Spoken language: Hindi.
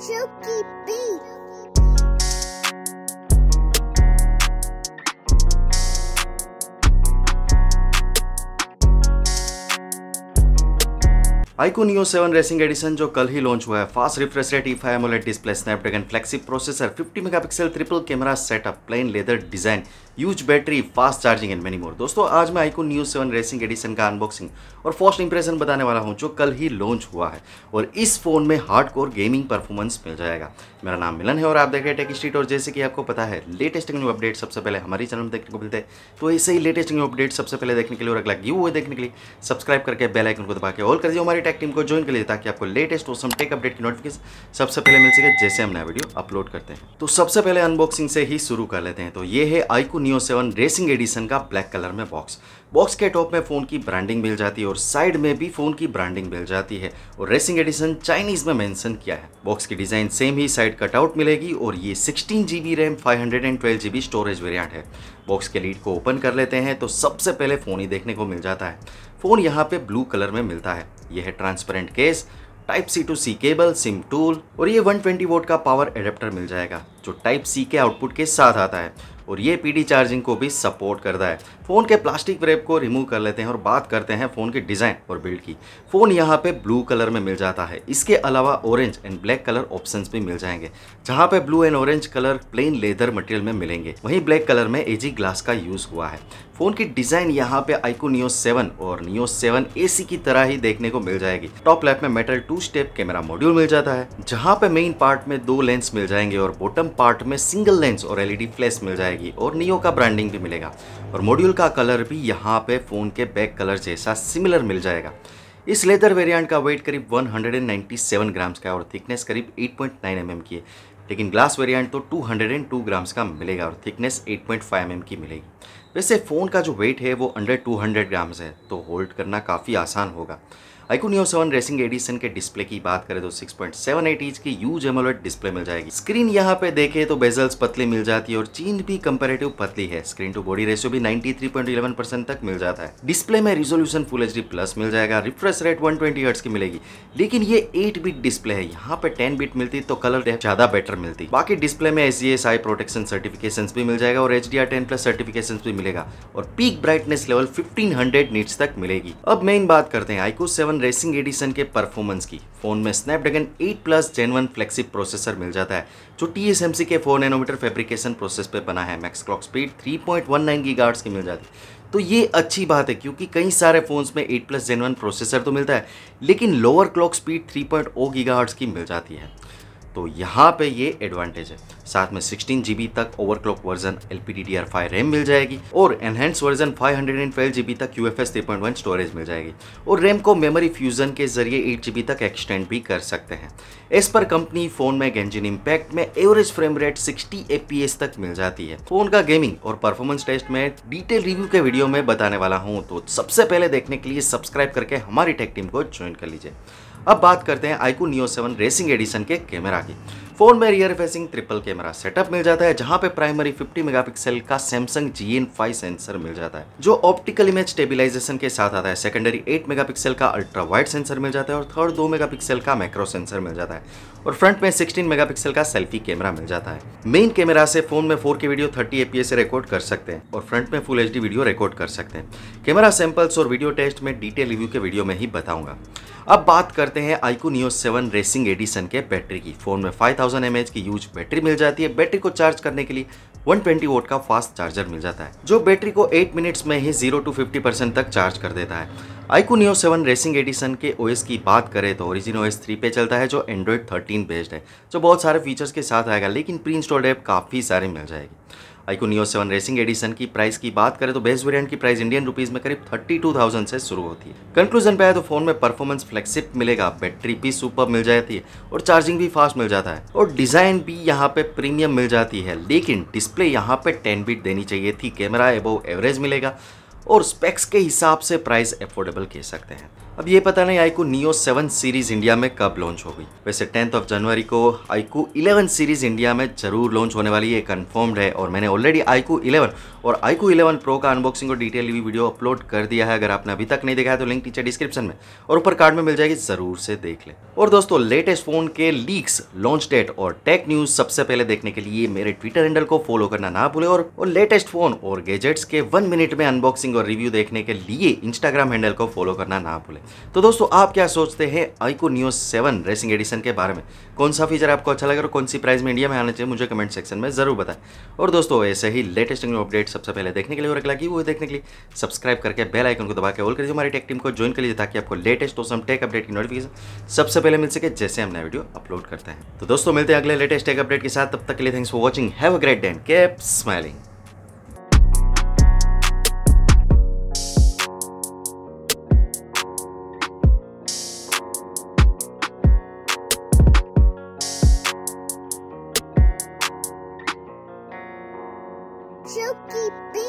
Chucky Beat. IQOO neo seven racing edition जो कल ही लॉन्च हुआ है fast refresh rate if AMOLED display Snapdragon फ्लेक्सी processor 50 megapixel triple camera setup plain leather design huge battery fast charging and many more दोस्तों आज मैं iQOO new seven racing edition का अनबॉक्सिंग और फर्स्ट इंप्रेशन बताने वाला हूँ जो कल ही लॉन्च हुआ है और इस फोन में हार्ड कोर गेमिंग परफॉर्मेंस मिल जाएगा मेरा नाम मिलन है और आप देख रहे हैं टेक स्ट्रीट और जैसे कि आपको पता है लेटेस्ट न्यू अपडेट सबसे पहले हमारे चैनल में देखने को मिलते हैं तो ऐसे ही लेटेस्ट न्यू अपडेट सबसे पहले देखने के लिए और अगला यू हुए देखने के लिए सब्सक्राइब करके बेलाइकन को दबा के ऑल कर दिए हमारे टेक टीम को ज्वाइन कर लीजिए ताकि आपको लेटेस्ट सम टेक अपडेट की नोटिफिकेशन सबसे पहले मिल सके जैसे हम नया वीडियो अपलोड करते हैं तो सबसे पहले अनबॉक्सिंग से ही शुरू कर लेते हैं तो ये है iQOO neo seven racing edition का ब्लैक कलर में बॉक्स बॉक्स के टॉप में फ़ोन की ब्रांडिंग मिल जाती है और साइड में भी फ़ोन की ब्रांडिंग मिल जाती है और रेसिंग एडिशन चाइनीज़ में मेंशन किया है बॉक्स की डिज़ाइन सेम ही साइड कटआउट मिलेगी और ये sixteen G B RAM five hundred and twelve G B storage variant है बॉक्स के लीड को ओपन कर लेते हैं तो सबसे पहले फ़ोन ही देखने को मिल जाता है फ़ोन यहाँ पे ब्लू कलर में मिलता है यह है transparent case type C to C cable SIM tool और ये 120 वोट का पावर एडेप्टर मिल जाएगा जो टाइप सी के आउटपुट के साथ आता है और ये पीडी चार्जिंग को भी सपोर्ट करता है फ़ोन के प्लास्टिक रेप को रिमूव कर लेते हैं और बात करते हैं फ़ोन के डिज़ाइन और बिल्ड की फ़ोन यहाँ पे ब्लू कलर में मिल जाता है इसके अलावा orange and black colour option भी मिल जाएंगे जहाँ पे blue and orange colour plain leather material में मिलेंगे वहीं ब्लैक कलर में एजी ग्लास का यूज़ हुआ है फ़ोन की डिज़ाइन यहाँ पे आईको नियो सेवन और नियो सेवन ए की तरह ही देखने को मिल जाएगी टॉप लेफ्ट में metal two step camera module मिल जाता है जहाँ पे मेन पार्ट में दो लेंस मिल जाएंगे और बॉटम पार्ट में सिंगल लेंस और एलईडी फ्लैश e मिल जाएगी जाएगी और नियो का ब्रांडिंग भी मिलेगा और मॉड्यूल का कलर भी यहाँ पे फ़ोन के बैक कलर जैसा सिमिलर मिल जाएगा इस लेदर वेरिएंट का वेट करीब 197 ग्राम्स का है और थिकनेस करीब 8.9 पॉइंट mm की है लेकिन ग्लास वेरिएंट तो 202 ग्राम्स का मिलेगा और थिकनेस 8.5 पॉइंट mm की मिलेगी वैसे फ़ोन का जो वेट है वो अंडर 200 हंड्रेड ग्राम्स है तो होल्ड करना काफ़ी आसान होगा आइकोनियो सेवन रेसिंग एडिशन के डिस्प्ले की बात करें तो 6.78 पॉइंट सेवन इंच की यूज एमोलेट डिस्प्ले मिल जाएगी स्क्रीन यहाँ पे देखें तो बेजल्स पतली मिल जाती है और चीन भी कंपेरेटिव पतली है स्क्रीन टू बॉडी रेशियो भी 93.11 परसेंट तक मिल जाता है डिस्प्ले में रिजोल्यूशन फुल एच प्लस मिल जाएगा रिफ्रेश रेट वन ट्वेंटी की मिलेगी लेकिन ये एट बीट डिस्प्ले है यहाँ पे टेन बीट मिलती तो कलर ज्यादा बेटर मिलती बाकी डिस्प्ले में एस आई प्रोटेक्शन सर्टिफिकेशन भी मिल जाएगा और एच डी प्लस सर्टिफिकेशन पे मिलेगा और peak brightness level 1500 hundred nits तक मिलेगी अब मेन बात करते हैं आईको 7 रेसिंग एडिशन के परफॉर्मेंस की फोन में स्नैपड्रैगन 8 प्लस जेन वन फ्लेक्सिप प्रोसेसर मिल जाता है जो टी के फोर नैनोमीटर फेब्रिकेशन प्रोसेस पे बना है max clock speed three point की मिल जाती है तो ये अच्छी बात है क्योंकि कई सारे फ़ोन्स में 8 प्लस जेन वन प्रोसेसर तो मिलता है लेकिन लोअर क्लॉक स्पीड 3.0 पॉइंट की मिल जाती है तो यहाँ पे ये एडवांटेज है साथ में 16 जीबी तक overclock version L P D D R five RAM मिल जाएगी और एनहेंस वर्जन 512 जीबी तक U F S point one storage मिल जाएगी और रैम को मेमोरी फ्यूजन के जरिए 8 जीबी तक एक्सटेंड भी कर सकते हैं इस पर कंपनी फोन में गेंजिन इम्पैक्ट में एवरेज फ्रेम रेट 60 एस तक मिल जाती है फोन का गेमिंग और परफॉर्मेंस टेस्ट में डिटेल रिव्यू के वीडियो में बताने वाला हूँ तो सबसे पहले देखने के लिए सब्सक्राइब करके हमारी टेक टीम को ज्वाइन कर लीजिए अब बात करते हैं iQOO neo seven racing edition के कैमरा की फ़ोन में rear facing triple camera setup मिल जाता है जहां पे प्राइमरी 50 मेगापिक्सल का Samsung G N five sensor मिल जाता है जो ऑप्टिकल इमेज स्टेबिलाईजेशन के साथ आता है सेकेंडरी 8 मेगापिक्सल का अल्ट्रा वाइड सेंसर मिल जाता है और थर्ड 2 मेगापिक्सल का मैक्रो सेंसर मिल जाता है और फ्रंट में 16 मेगापिक्सल का सेल्फी कैमरा मिल जाता है मेन कैमरा से फोन में फोर वीडियो थर्टी एपीए से रिकॉर्ड कर सकते हैं और फ्रंट में फुल एच वीडियो रिकॉर्ड कर सकते हैं कैमरा सैंपल्स और वीडियो टेस्ट में डिटेल रिव्यू के वीडियो में ही बताऊंगा अब बात करते हैं iQOO neo seven racing edition के बैटरी की फ़ोन में 5000 थाउजेंड की यूज बैटरी मिल जाती है बैटरी को चार्ज करने के लिए 120 ट्वेंटी वोट का फास्ट चार्जर मिल जाता है जो बैटरी को 8 मिनट्स में ही 0 टू 50 परसेंट तक चार्ज कर देता है iQOO neo seven racing edition के ओएस की बात करें तो ओरिजिन ओएस थ्री पे चलता है जो एंड्रॉयड थर्टीन बेस्ड है जो बहुत सारे फीचर्स के साथ आएगा लेकिन प्री इंस्टॉल्ड ऐप काफ़ी सारे मिल जाएगी iQOO neo seven racing edition की प्राइस की बात करें तो बेस्ट वेरियंट की प्राइस इंडियन रुपीज में करीब थर्टी टू थाउजेंड से शुरू होती है कंक्लूजन पे आए तो फोन में परफॉर्मेंस फ्लेक्सिप मिलेगा बैटरी भी सुपर मिल जाती है और चार्जिंग भी फास्ट मिल जाता है और डिजाइन भी यहाँ पे प्रीमियम मिल जाती है लेकिन डिस्प्ले यहाँ पे टेन बीट देनी चाहिए थी कैमरा एबो एवरेज मिलेगा और स्पेक्स के हिसाब से प्राइस अफोर्डेबल कह सकते हैं अब ये पता नहीं iQOO neo seven series India में कब लॉन्च होगी वैसे टेंथ ऑफ जनवरी को आईकू इलेवन सीरीज इंडिया में जरूर लॉन्च होने वाली है कन्फर्म्ड है और मैंने ऑलरेडी आईकू इलेवन और आईकू इलेवन प्रो का अनबॉक्सिंग और डिटेल भी वीडियो अपलोड कर दिया है अगर आपने अभी तक नहीं देखा है तो लिंक नीचे डिस्क्रिप्शन में और ऊपर कार्ड में मिल जाएगी जरूर से देख ले और दोस्तों लेटेस्ट फोन के लीक्स लॉन्च डेट और टेक न्यूज सबसे पहले देखने के लिए मेरे ट्विटर हैंडल को फॉलो करना ना भूले और, लेटेस्ट फोन और गैजेट्स के वन मिनट में अनबॉक्सिंग और रिव्यू देखने के लिए इंस्टाग्राम हैंडल को फॉलो करना ना भूले में तो दोस्तों आप क्या सोचते हैं iQOO Neo seven racing edition के बारे में कौन सा फीचर आपको अच्छा लगा और कौन सी प्राइस में इंडिया में आना चाहिए मुझे कमेंट सेक्शन में जरूर बताएं और दोस्तों ऐसे ही लेटेस्ट न्यू अपडेट सबसे पहले देखने के लिए और अगला की वो देखने के लिए सब्सक्राइब करके बेल आइकन को दबा के ऑल करिए हमारी टेक टीम को ज्वाइन कर लीजिए ताकि आपको लेटेस्ट औसम टेक अपडेट की नोटिफिकेशन सबसे पहले मिल सके जैसे हम नया वीडियो अपलोड करते हैं तो दोस्तों मिलते हैं अगले लेटेस्ट टेक अपडेट के साथ तब तक के लिए thanks for watching have a great day keep smiling keep